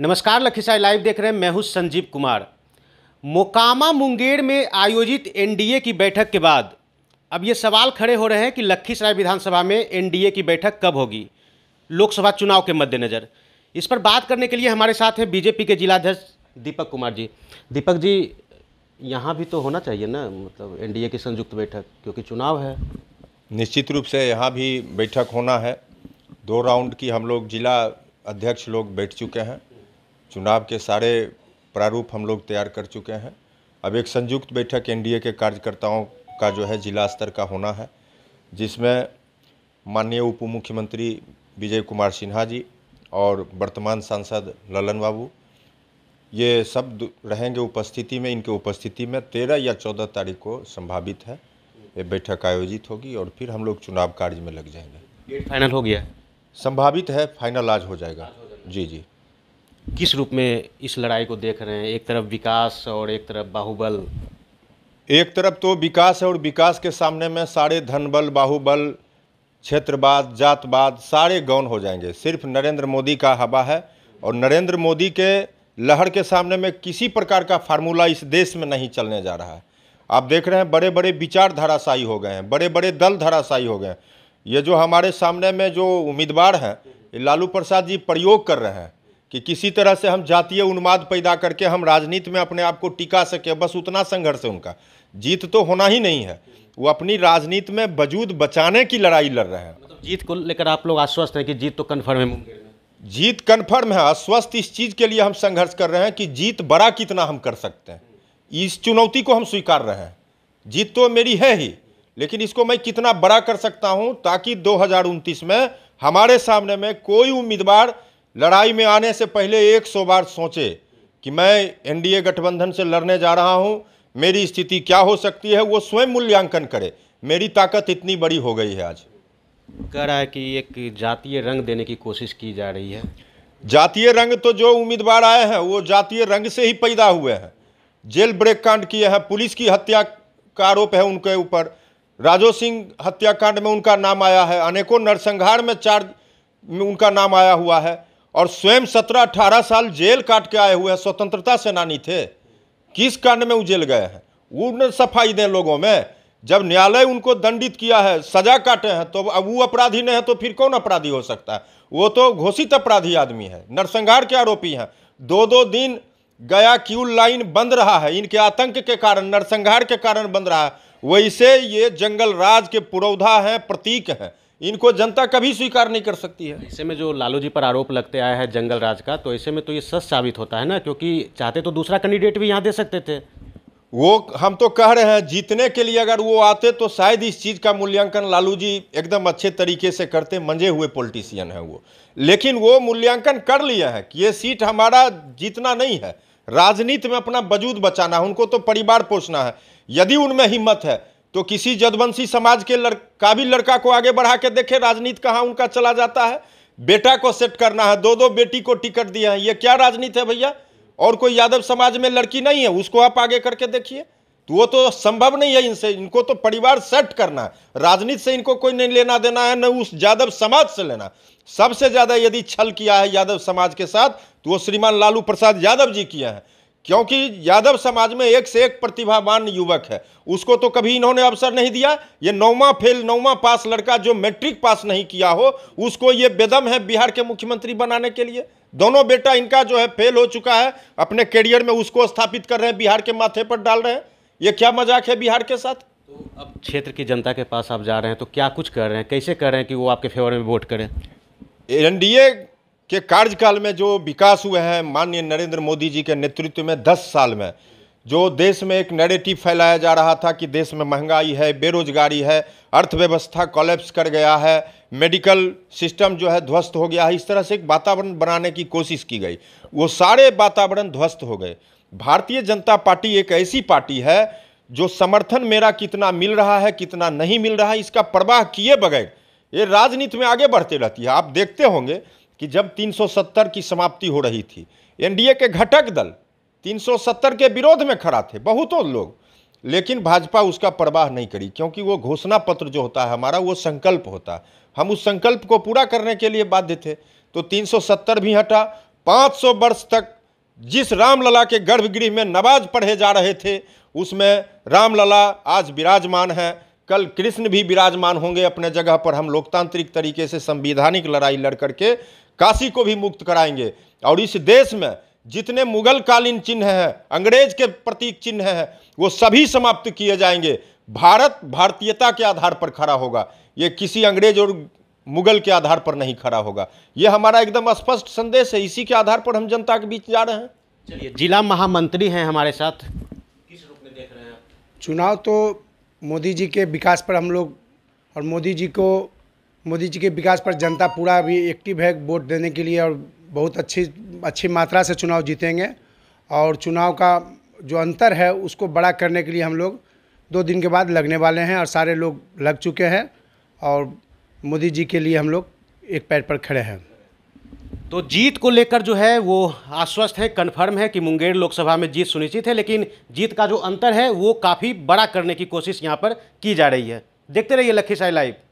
नमस्कार लखीसराय लाइव देख रहे हैं मैं हूं संजीव कुमार मोकामा मुंगेर में आयोजित एनडीए की बैठक के बाद अब ये सवाल खड़े हो रहे हैं कि लखीसराय विधानसभा में एनडीए की बैठक कब होगी लोकसभा चुनाव के मद्देनज़र इस पर बात करने के लिए हमारे साथ हैं बीजेपी के जिलाध्यक्ष दीपक कुमार जी दीपक जी यहाँ भी तो होना चाहिए ना मतलब एन की संयुक्त बैठक क्योंकि चुनाव है निश्चित रूप से यहाँ भी बैठक होना है दो राउंड की हम लोग जिला अध्यक्ष लोग बैठ चुके हैं चुनाव के सारे प्रारूप हम लोग तैयार कर चुके हैं अब एक संयुक्त बैठक एनडीए के कार्यकर्ताओं का जो है जिला स्तर का होना है जिसमें माननीय उप मुख्यमंत्री विजय कुमार सिन्हा जी और वर्तमान सांसद ललन बाबू ये सब रहेंगे उपस्थिति में इनके उपस्थिति में तेरह या चौदह तारीख को संभावित है ये बैठक आयोजित होगी और फिर हम लोग चुनाव कार्य में लग जाएंगे फाइनल हो गया संभावित है फाइनल आज हो जाएगा जी जी किस रूप में इस लड़ाई को देख रहे हैं एक तरफ विकास और एक तरफ बाहुबल एक तरफ तो विकास है और विकास के सामने में सारे धनबल बाहुबल क्षेत्रवाद जातवाद सारे गौन हो जाएंगे सिर्फ नरेंद्र मोदी का हवा है और नरेंद्र मोदी के लहर के सामने में किसी प्रकार का फार्मूला इस देश में नहीं चलने जा रहा है आप देख रहे हैं बड़े बड़े विचार धराशाई हो गए हैं बड़े बड़े दल धराशाई हो गए हैं ये जो हमारे सामने में जो उम्मीदवार हैं लालू प्रसाद जी प्रयोग कर रहे हैं कि किसी तरह से हम जातीय उन्माद पैदा करके हम राजनीति में अपने आप को टिका सकें बस उतना संघर्ष है उनका जीत तो होना ही नहीं है वो अपनी राजनीति में वजूद बचाने की लड़ाई लड़ रहे हैं मतलब जीत को लेकर आप लोग आश्वस्त हैं कि जीत तो कन्फर्म है जीत कन्फर्म है आश्वस्त इस चीज़ के लिए हम संघर्ष कर रहे हैं कि जीत बड़ा कितना हम कर सकते हैं इस चुनौती को हम स्वीकार रहे हैं जीत तो मेरी है ही लेकिन इसको मैं कितना बड़ा कर सकता हूँ ताकि दो में हमारे सामने में कोई उम्मीदवार लड़ाई में आने से पहले एक सौ बार सोचे कि मैं एनडीए गठबंधन से लड़ने जा रहा हूँ मेरी स्थिति क्या हो सकती है वो स्वयं मूल्यांकन करे मेरी ताकत इतनी बड़ी हो गई है आज कह रहा है कि एक जातीय रंग देने की कोशिश की जा रही है जातीय रंग तो जो उम्मीदवार आए हैं वो जातीय रंग से ही पैदा हुए हैं जेल ब्रेक कांड किए हैं पुलिस की हत्या का आरोप है उनके ऊपर राजो सिंह हत्याकांड में उनका नाम आया है अनेकों नरसंहार में चार में उनका नाम आया हुआ है और स्वयं सत्रह अठारह साल जेल काट के आए हुए हैं स्वतंत्रता सेनानी थे किस कांड में उजेल गए हैं उन सफाई दें लोगों में जब न्यायालय उनको दंडित किया है सजा काटे हैं तो अब वो अपराधी नहीं है तो फिर कौन अपराधी हो सकता है वो तो घोषित अपराधी आदमी है नरसंहार के आरोपी हैं दो दो दिन गया क्यू लाइन बंद रहा है इनके आतंक के कारण नरसंहार के कारण बंद रहा है वैसे ये जंगल राज के पुरौधा हैं प्रतीक हैं इनको जनता कभी स्वीकार नहीं कर सकती है ऐसे में जो लालू जी पर आरोप लगते आया है जंगल राज का तो ऐसे में तो ये सच साबित होता है ना क्योंकि चाहते तो दूसरा कैंडिडेट भी यहाँ दे सकते थे वो हम तो कह रहे हैं जीतने के लिए अगर वो आते तो शायद इस चीज़ का मूल्यांकन लालू जी एकदम अच्छे तरीके से करते मंजे हुए पॉलिटिशियन हैं वो लेकिन वो मूल्यांकन कर लिए हैं कि ये सीट हमारा जीतना नहीं है राजनीति में अपना वजूद बचाना है उनको तो परिवार पोषना है यदि उनमें हिम्मत है तो किसी जदवंशी समाज के लड़का का भी लड़का को आगे बढ़ा के देखे राजनीति कहाँ उनका चला जाता है बेटा को सेट करना है दो दो बेटी को टिकट दिया है ये क्या राजनीति है भैया और कोई यादव समाज में लड़की नहीं है उसको आप आगे करके देखिए तो वो तो संभव नहीं है इनसे इनको तो परिवार सेट करना है राजनीति से इनको कोई नहीं लेना देना है न उस यादव समाज से लेना सबसे ज़्यादा यदि छल किया है यादव समाज के साथ तो वो श्रीमान लालू प्रसाद यादव जी किया है क्योंकि यादव समाज में एक से एक प्रतिभावान युवक है उसको तो कभी इन्होंने अवसर नहीं दिया ये नौवा फेल नौवा पास लड़का जो मैट्रिक पास नहीं किया हो उसको ये बेदम है बिहार के मुख्यमंत्री बनाने के लिए दोनों बेटा इनका जो है फेल हो चुका है अपने करियर में उसको स्थापित कर रहे हैं बिहार के माथे पर डाल रहे हैं ये क्या मजाक है बिहार के साथ तो अब क्षेत्र की जनता के पास आप जा रहे हैं तो क्या कुछ कर रहे हैं कैसे कर रहे हैं कि वो आपके फेवर में वोट करें एन के कार्यकाल में जो विकास हुए हैं माननीय नरेंद्र मोदी जी के नेतृत्व में दस साल में जो देश में एक नेगेटिव फैलाया जा रहा था कि देश में महंगाई है बेरोजगारी है अर्थव्यवस्था कॉलेप्स कर गया है मेडिकल सिस्टम जो है ध्वस्त हो गया है इस तरह से एक वातावरण बनाने की कोशिश की गई वो सारे वातावरण ध्वस्त हो गए भारतीय जनता पार्टी एक ऐसी पार्टी है जो समर्थन मेरा कितना मिल रहा है कितना नहीं मिल रहा है इसका प्रवाह किए बगैर ये राजनीति में आगे बढ़ते रहती है आप देखते होंगे कि जब 370 की समाप्ति हो रही थी एनडीए के घटक दल 370 के विरोध में खड़ा थे बहुतों लोग लेकिन भाजपा उसका परवाह नहीं करी क्योंकि वो घोषणा पत्र जो होता है हमारा वो संकल्प होता हम उस संकल्प को पूरा करने के लिए बाध्य थे तो 370 भी हटा 500 वर्ष तक जिस रामलला के गर्भगृह में नवाज पढ़े जा रहे थे उसमें रामलला आज विराजमान हैं कल कृष्ण भी विराजमान होंगे अपने जगह पर हम लोकतांत्रिक तरीके से संवैधानिक लड़ाई लड़ करके काशी को भी मुक्त कराएंगे और इस देश में जितने मुगल कालीन चिन्ह हैं अंग्रेज के प्रतीक चिन्ह हैं वो सभी समाप्त किए जाएंगे भारत भारतीयता के आधार पर खड़ा होगा ये किसी अंग्रेज और मुगल के आधार पर नहीं खड़ा होगा ये हमारा एकदम स्पष्ट संदेश है इसी के आधार पर हम जनता के बीच जा रहे हैं चलिए जिला महामंत्री हैं हमारे साथ किस रूप में देख रहे हैं चुनाव तो मोदी जी के विकास पर हम लोग और मोदी जी को मोदी जी के विकास पर जनता पूरा अभी एक्टिव है वोट देने के लिए और बहुत अच्छी अच्छी मात्रा से चुनाव जीतेंगे और चुनाव का जो अंतर है उसको बड़ा करने के लिए हम लोग दो दिन के बाद लगने वाले हैं और सारे लोग लग चुके हैं और मोदी जी के लिए हम लोग एक पैर पर खड़े हैं तो जीत को लेकर जो है वो आश्वस्त है कन्फर्म है कि मुंगेर लोकसभा में जीत सुनिश्चित है लेकिन जीत का जो अंतर है वो काफ़ी बड़ा करने की कोशिश यहाँ पर की जा रही है देखते रहिए लखीसाई लाइव